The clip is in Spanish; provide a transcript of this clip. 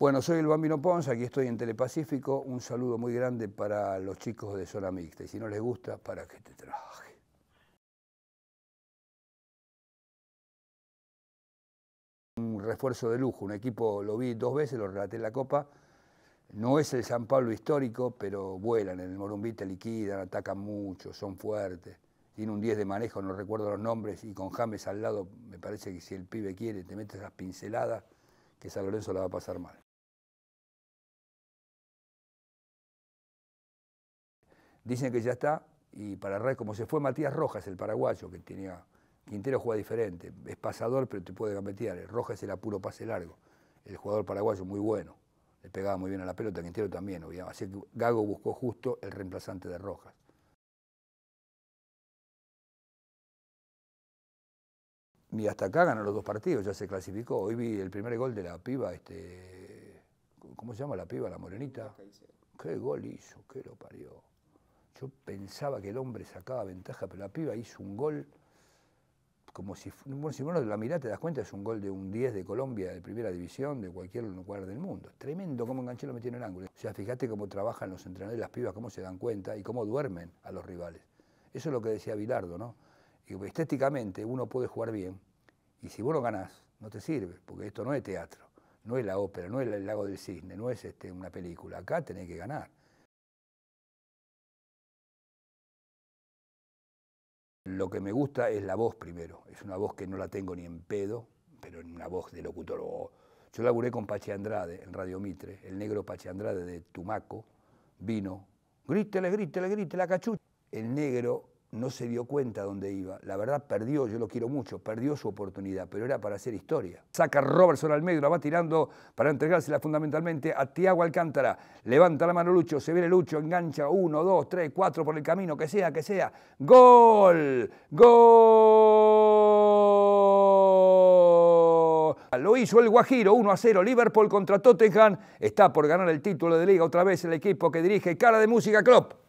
Bueno, soy el Bambino Pons, aquí estoy en Telepacífico. Un saludo muy grande para los chicos de Zona Mixta. Y si no les gusta, para que te traje. Un refuerzo de lujo, un equipo, lo vi dos veces, lo relaté en la Copa. No es el San Pablo histórico, pero vuelan, en el Morumbí te liquidan, atacan mucho, son fuertes. Tiene un 10 de manejo, no recuerdo los nombres, y con James al lado, me parece que si el pibe quiere, te metes las pinceladas que San Lorenzo la va a pasar mal. Dicen que ya está, y para red como se fue Matías Rojas, el paraguayo, que tenía. Quintero juega diferente, es pasador, pero te puede gambetear. Eh. Rojas era puro pase largo. El jugador paraguayo, muy bueno. Le pegaba muy bien a la pelota, Quintero también, obviamente. Así que Gago buscó justo el reemplazante de Rojas. y hasta acá ganó los dos partidos, ya se clasificó. Hoy vi el primer gol de la piba, este, ¿cómo se llama la piba, la morenita? ¿Qué gol hizo? ¿Qué lo parió? Yo pensaba que el hombre sacaba ventaja, pero la piba hizo un gol como si, bueno, si vos la mira te das cuenta, es un gol de un 10 de Colombia, de primera división, de cualquier lugar del mundo. Tremendo cómo enganché lo metió en el ángulo. O sea, fíjate cómo trabajan los entrenadores, las pibas, cómo se dan cuenta y cómo duermen a los rivales. Eso es lo que decía Bilardo, ¿no? Y estéticamente uno puede jugar bien y si vos no ganás, no te sirve, porque esto no es teatro, no es la ópera, no es el lago del cisne, no es este, una película. Acá tenés que ganar. Lo que me gusta es la voz primero. Es una voz que no la tengo ni en pedo, pero en una voz de locutor. Yo laburé con Pache Andrade en Radio Mitre, el negro Pache Andrade de Tumaco, vino, grítele, grítele, grítele, la cachucha. El negro no se dio cuenta dónde iba. La verdad, perdió, yo lo quiero mucho, perdió su oportunidad, pero era para hacer historia. Saca Robertson al medio, la va tirando para entregársela fundamentalmente a Tiago Alcántara. Levanta la mano Lucho, se viene Lucho, engancha uno, dos, tres, cuatro por el camino, que sea, que sea. ¡Gol! ¡Gol! Lo hizo el Guajiro, 1 a 0. Liverpool contra Tottenham. Está por ganar el título de liga otra vez el equipo que dirige Cara de Música Klopp.